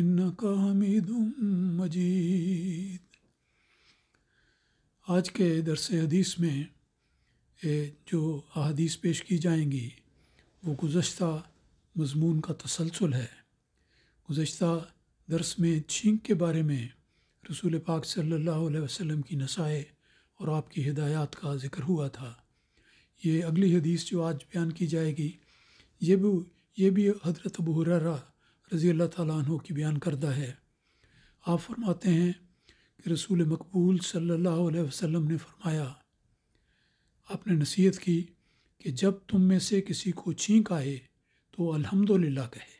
इन्नका हमीदुम मजीद आज के दरस हदीस में जो अदीस पेश की जाएंगी वो गुज्त मजमून का तसलसल है गुज्त दरस में छींक के बारे में रसूल पाक सल्लल्लाहु अलैहि वसल्लम की नसाए और आपकी हिदायत का जिक्र हुआ था ये अगली हदीस जो आज बयान की जाएगी ये भी ये भी हजरत अबू हुररा रज़ी अल्लाह तु की बयान करदा है आप फरमाते हैं कि रसूल मकबूल सल्लल्लाहु अलैहि ने फरमाया आपने नसीहत की कि जब तुम में से किसी को छींक आए तो अल्हम्दुलिल्लाह कहे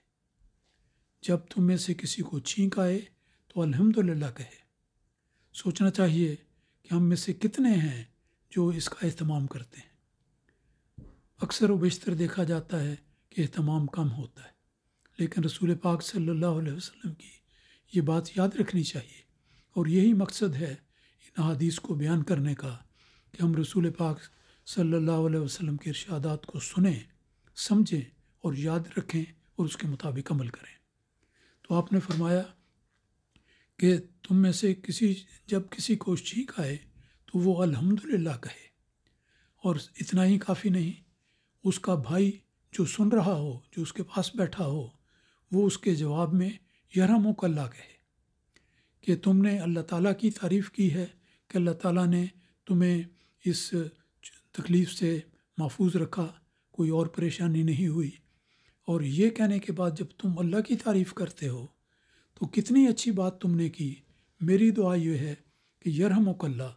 जब तुम में से किसी को छींक आए तो अल्हम्दुलिल्लाह कहे सोचना चाहिए कि हम में से कितने हैं जो इसका अहतमाम करते हैं अक्सर व बेशतर देखा जाता है कि अहतमाम कम होता है लेकिन रसूल पाक सल्लल्लाहु अलैहि वसल्लम की ये बात याद रखनी चाहिए और यही मकसद है इन अदीस को बयान करने का कि हम रसूल पाक सल्लल्लाहु अलैहि वसल्लम के इरशादात को सुने समझें और याद रखें और उसके मुताबिक अमल करें तो आपने फरमाया कि तुम में से किसी जब किसी को छींक आए तो वो अल्हम्दुलिल्लाह कहे और इतना ही काफ़ी नहीं उसका भाई जो सुन रहा हो जो उसके पास बैठा हो वो उसके जवाब में यरमुकल्ला कहे कि तुमने अल्लाह ताला की तारीफ़ की है कि अल्लाह ताला ने तुम्हें इस तकलीफ़ से महफूज रखा कोई और परेशानी नहीं हुई और ये कहने के बाद जब तुम अल्लाह की तारीफ़ करते हो तो कितनी अच्छी बात तुमने की मेरी दुआ यह है कि यरहमकल्ला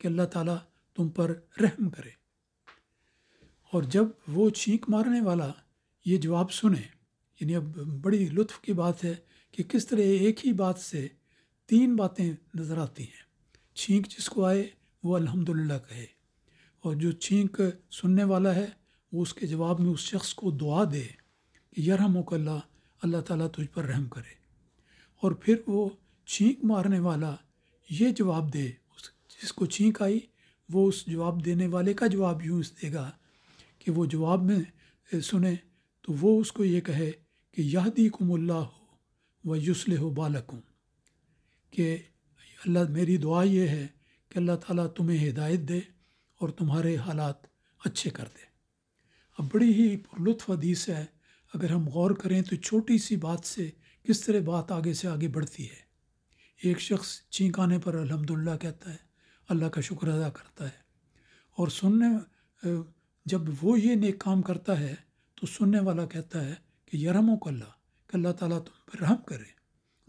कि अल्लाह ताला तुम पर रहम करे और जब वो छींक मारने वाला ये जवाब सुने यानी अब बड़ी लुत्फ की बात है कि किस तरह एक ही बात से तीन बातें नज़र आती हैं छींक जिसको आए वो अल्हम्दुलिल्लाह कहे और जो छींक सुनने वाला है वो उसके जवाब में उस शख्स को दुआ दे कि यरहमोकल्ला अल्लाह ताला तुझ पर रहम करे और फिर वो छींक मारने वाला ये जवाब दे उस जिसको छींक आई वो उस जवाब देने वाले का जवाब यूँ देगा कि वो जवाब में सुने तो वो उसको ये कहे कि यहदी कुमल्ला हो व युसल हो बालकुम कि अल्लाह मेरी दुआ ये है कि अल्लाह ताला तुम्हें हिदायत दे और तुम्हारे हालात अच्छे कर दे अब बड़ी ही लुत्फ हदीस है अगर हम गौर करें तो छोटी सी बात से किस तरह बात आगे से आगे बढ़ती है एक शख्स छींक आने पर अलहमदिल्ला कहता है अल्लाह का शुक्र अदा करता है और सुनने जब वो ये नेक काम करता है तो सुनने वाला कहता है कि को कल्ला कि अल्लाह ताला तुम पर रहम करे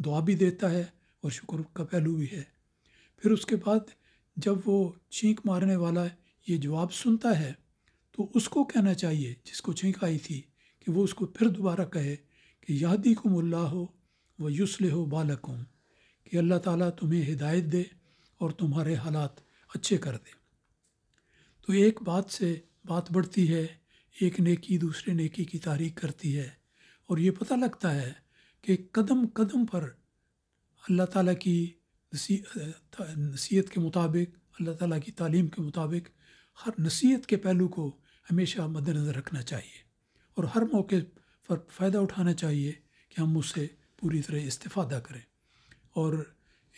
दुआ भी देता है और शुक्र का पहलू भी है फिर उसके बाद जब वो छींक मारने वाला ये जवाब सुनता है तो उसको कहना चाहिए जिसको छींक आई थी कि वो उसको फिर दोबारा कहे कि यादी को मुला हो व युसल हो बालक हूँ कि अल्लाह ताला तुम्हें हिदायत दे और तुम्हारे हालात अच्छे कर दे तो एक बात से बात बढ़ती है एक नेकी दूसरे नेकी की तारीख करती है और ये पता लगता है कि कदम कदम पर अल्लाह ताला की नसीहत के मुताबिक अल्लाह ताला की तालीम के मुताबिक हर नसीहत के पहलू को हमेशा मद्दनज़र रखना चाहिए और हर मौके पर फ़ायदा उठाना चाहिए कि हम उससे पूरी तरह इस्ता करें और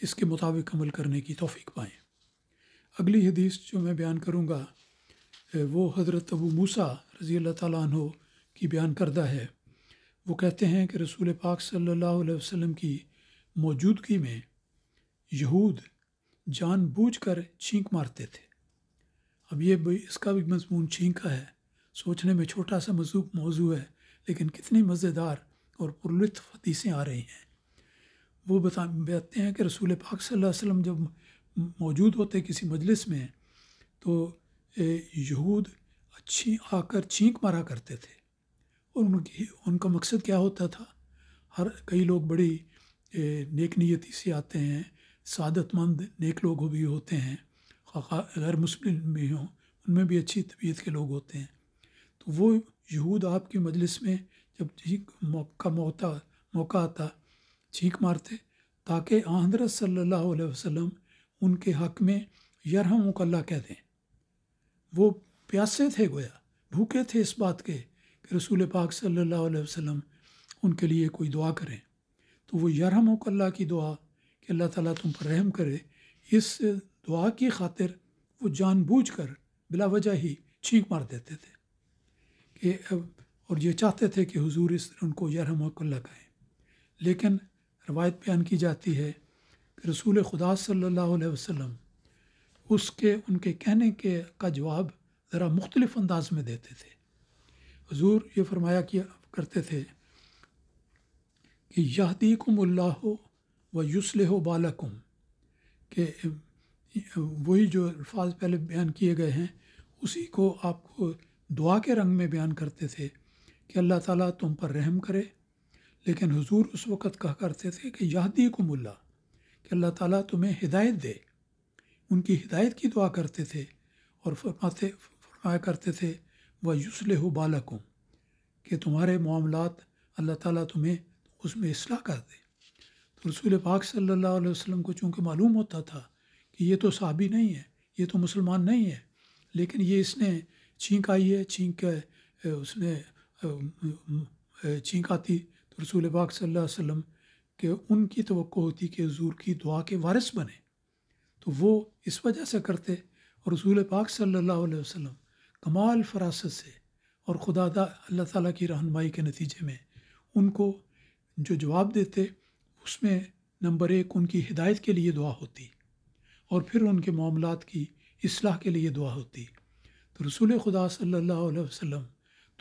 इसके मुताबिक अमल करने की तोफ़ी पाएँ अगली हदीस जो मैं बयान करूँगा वो हज़रत अबू मूसा रज़ी अल्लाह तु की बयान करदा है वो कहते हैं कि रसूल पाक सल्लल्लाहु अलैहि वसल्लम की मौजूदगी में यहूद जानबूझकर छींक मारते थे अब ये भी इसका भी मजमून छींका है सोचने में छोटा सा मजूब मौजू है लेकिन कितनी मज़ेदार और पुरलुत्फ हदीसें आ रही हैं वो बता बताते हैं कि रसूल पाक सल्लल्लाहु अलैहि वसल्लम जब मौजूद होते किसी मजलिस में तो यहूद अच्छी आकर छींक मारा करते थे उनकी उनका मकसद क्या होता था हर कई लोग बड़ी नेक नीयति से आते हैं सादतमंद नेक लोग भी होते हैं गैर मुस्लिम भी हों उनमें भी अच्छी तबीयत के लोग होते हैं तो वो यहूद आपकी मजलिस में जब चीख मौका मौता मौका आता चीख मारते ताकि आंध्र सल्लल्लाहु अलैहि वसल्लम उनके हक में यरहम कल्ला कह दें वो प्यासे थे गोया भूखे थे इस बात के रसूल पाक सल्लल्लाहु अलैहि वसल्लम उनके लिए कोई दुआ करें तो वो यरहमकल्ला की दुआ कि अल्लाह ताला तुम पर रहम करे इस दुआ की खातिर वो कर बिला वजह ही छींक मार देते थे कि और ये चाहते थे कि हुजूर इस उनको यरहमकल्ला कहें लेकिन रवायत बयान की जाती है कि रसूल खुदा सल्ला वसम उसके उनके कहने के का जवाब ज़रा मुख्तलिफ़ अंदाज में देते थे हजूर ये फरमाया किया करते थे कि यहदीकुमल्लाह व युसल युसलह बालकुम के वही जो अल्फाज पहले बयान किए गए हैं उसी को आपको दुआ के रंग में बयान करते थे कि अल्लाह ताला तुम पर रहम करे लेकिन हुजूर उस वक़्त कहा करते थे कि यहदी कुमुल्ला कि अल्लाह ताला तुम्हें हिदायत दे उनकी हिदायत की दुआ करते थे और फरमाते फरमाया करते थे व बालक बालकों कि तुम्हारे मामलत अल्लाह ताली तुम्हें उसमें असलाह कर दे तो रसूल पाक सल्ला अलैहि को चूँकि मालूम होता था कि ये तो सहाबी नहीं है ये तो मुसलमान नहीं है लेकिन ये इसने छींक आई है छींक उसने छींक आती तो रसूल पाक सल्लल्लाहु वसलम के उनकी तो होती कि हजूर की दुआ के वारिस बने तो वो इस वजह से करते और रसूल पाक सल्ला अलैहि कमाल फरासत से और खुदा अल्लाह ताला की रहनमाई के नतीजे में उनको जो जवाब देते उसमें नंबर एक उनकी हिदायत के लिए दुआ होती और फिर उनके मामला की असलाह के लिए दुआ होती तो रसूल खुदा सल्ला वसम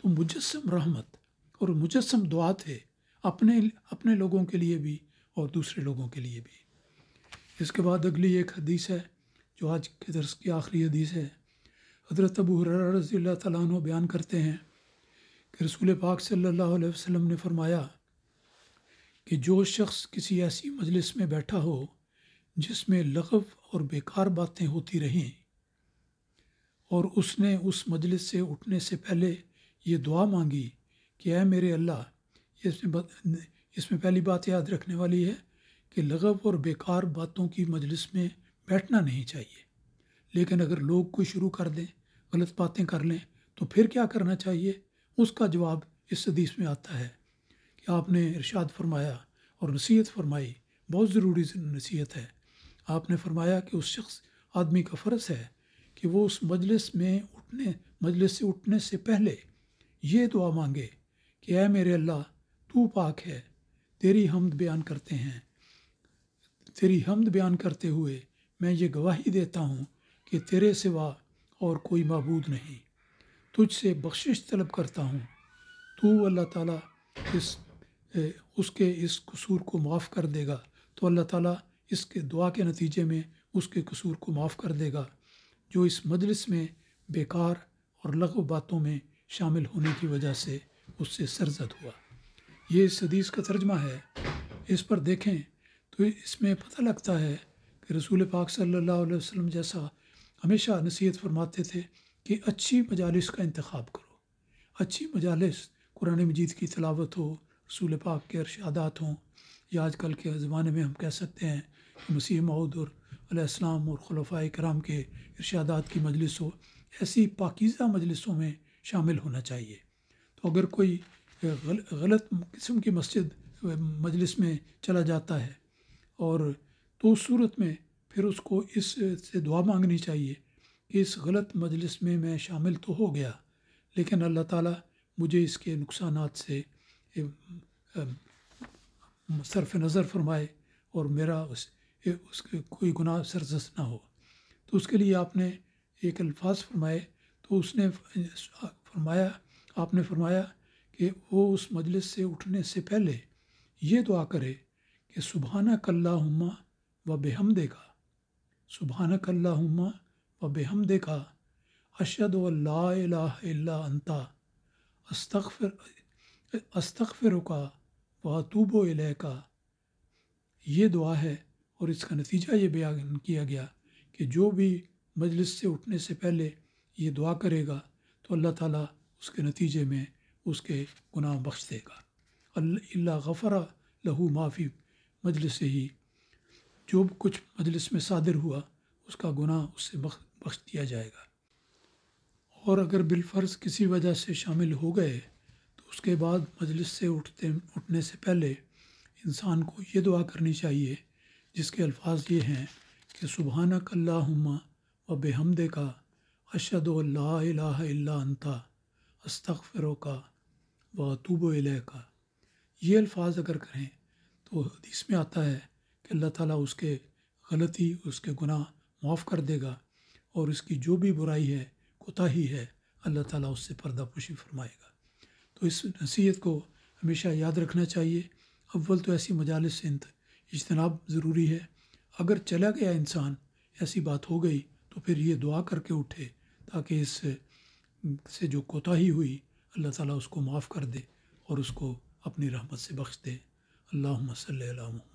तो मुजस्म रहमत और मुजस्म दुआ थे अपने अपने लोगों के लिए भी और दूसरे लोगों के लिए भी इसके बाद अगली एक हदीस है जो आज के दर्स की आखिरी हदीस है हज़रत अबू रज़ी तु बयान करते हैं कि रसूल पाक सल्ला वसम ने फरमाया कि जो शख्स किसी ऐसी मजलिस में बैठा हो जिसमें लगव और बेकार बातें होती रहें और उसने उस मजलिस से उठने से पहले ये दुआ मांगी कि अः मेरे अल्लाह इसमें इसमें पहली बात याद रखने वाली है कि लगव और बेकार बातों की मजलिस में बैठना नहीं चाहिए लेकिन अगर लोग कोई शुरू कर दें गलत बातें कर लें तो फिर क्या करना चाहिए उसका जवाब इस हदीस में आता है कि आपने इरशाद फरमाया और नसीहत फरमाई बहुत ज़रूरी नसीहत है आपने फरमाया कि उस शख्स आदमी का फ़र्ज़ है कि वो उस मजलिस में उठने मजलिस से उठने से पहले ये दुआ मांगे कि अः मेरे अल्लाह तू पाक है तेरी हमद बयान करते हैं तेरी हमद बयान करते हुए मैं ये गवाही देता हूँ कि तेरे सिवा और कोई मबूद नहीं तुझसे बख्शिश तलब करता हूँ तो अल्लाह ताला इस ए, उसके इस कसूर को माफ़ कर देगा तो अल्लाह ताला इसके दुआ के नतीजे में उसके कसूर को माफ़ कर देगा जो इस मजलिस में बेकार और लघु बातों में शामिल होने की वजह से उससे सरजद हुआ ये इस का तर्जमा है इस पर देखें तो इसमें पता लगता है कि रसूल पाक सल्लल्लाहु अलैहि वसल्लम जैसा हमेशा नसीहत फरमाते थे कि अच्छी मजालस का इंतखब करो अच्छी मजालस कुरान मजीद की तलावत हो रसूल पाक के अरशादात हों या आजकल के ज़माने में हम कह सकते हैं कि मसीह मऊद और अलैहिस्सलाम और खलफा कराम के इरशादात की मजलिस हो ऐसी पाकिज़ा मजलिसों में शामिल होना चाहिए तो अगर कोई गल, गलत किस्म की मस्जिद मजलिस में चला जाता है और तो सूरत में फिर उसको इस से दुआ मांगनी चाहिए कि इस गलत मजलिस में मैं शामिल तो हो गया लेकिन अल्लाह ताला मुझे इसके नुकसान से सरफ नज़र फरमाए और मेरा उस उसके कोई गुनाह सरजस ना हो तो उसके लिए आपने एक अल्फाज फरमाए तो उसने फरमाया आपने फरमाया कि वो उस मजलिस से उठने से पहले ये दुआ करे कि सुबहाना कल्ला हम्मा व बेहम देगा सुबहानकल्लाहुम्मा व देखा अशद ला अंता अस्तगफिर रुका व तूबो का ये दुआ है और इसका नतीजा ये बयान किया गया कि जो भी मजलिस से उठने से पहले ये दुआ करेगा तो अल्लाह ताला उसके नतीजे में उसके गुनाह बख्श देगा अल्लाह गफ़रा लहू माफ़ी मजलिस से ही जो कुछ मजलिस में शादिर हुआ उसका गुनाह उससे बख्श दिया जाएगा और अगर बिलफर्ज किसी वजह से शामिल हो गए तो उसके बाद मजलिस से उठते उठने से पहले इंसान को ये दुआ करनी चाहिए जिसके अल्फाज ये हैं कि सुबहाना कल्लाहुम्मा व बेहमदे का अशद अंता अस्तफ़रों का व का ये अल्फाज अगर करें तो हदीस में आता है कि अल्लाह ताला उसके गलती उसके गुनाह माफ़ कर देगा और उसकी जो भी बुराई है कोताही है अल्लाह ताला उससे पर्दापोशी फरमाएगा तो इस नसीहत को हमेशा याद रखना चाहिए अव्वल तो ऐसी मजालस से इजतनाब ज़रूरी है अगर चला गया इंसान ऐसी बात हो गई तो फिर ये दुआ करके उठे ताकि इस से जो कोताही हुई अल्लाह ताला उसको माफ़ कर दे और उसको अपनी रहमत से बख्श दे अल्लाह सल